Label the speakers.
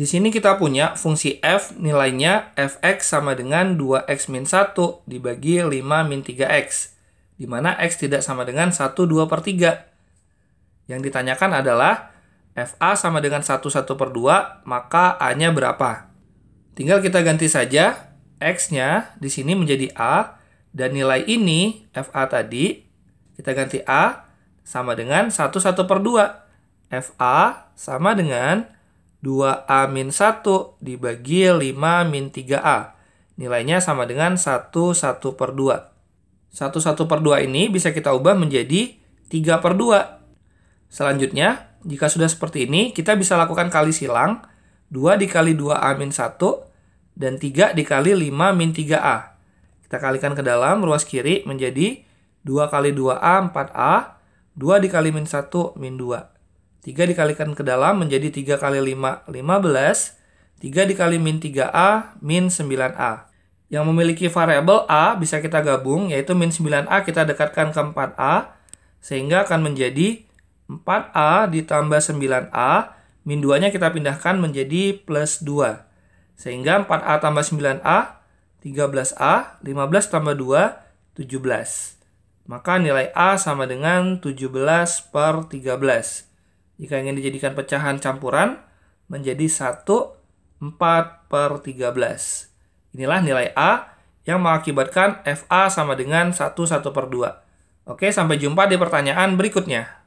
Speaker 1: Di sini kita punya fungsi f nilainya fx sama dengan 2x-1 dibagi 5-3x, di mana x tidak sama dengan 1 2 per 3. Yang ditanyakan adalah fa sama dengan 1 1 per 2, maka a-nya berapa? Tinggal kita ganti saja x-nya di sini menjadi a, dan nilai ini fa tadi, kita ganti a sama dengan 1 1 per 2. fa sama dengan 2A min 1 dibagi 5 min 3A. Nilainya sama dengan 1, 1 per 2. 1, 1 per 2 ini bisa kita ubah menjadi 3 per 2. Selanjutnya, jika sudah seperti ini, kita bisa lakukan kali silang 2 dikali 2A min 1 dan 3 dikali 5 min 3A. Kita kalikan ke dalam ruas kiri menjadi 2 kali 2A 4A, 2 dikali min 1 min 2. 3 dikalikan ke dalam menjadi 3 kali 5, 15. 3 dikali min 3A, min 9A. Yang memiliki variabel A bisa kita gabung, yaitu min 9A kita dekatkan ke 4A, sehingga akan menjadi 4A ditambah 9A, min 2-nya kita pindahkan menjadi plus 2. Sehingga 4A tambah 9A, 13A, 15 tambah 2, 17. Maka nilai A sama dengan 17 per 13. Jika ingin dijadikan pecahan campuran, menjadi 1 4 per 13. Inilah nilai A yang mengakibatkan FA sama dengan 1 1 per 2. Oke, sampai jumpa di pertanyaan berikutnya.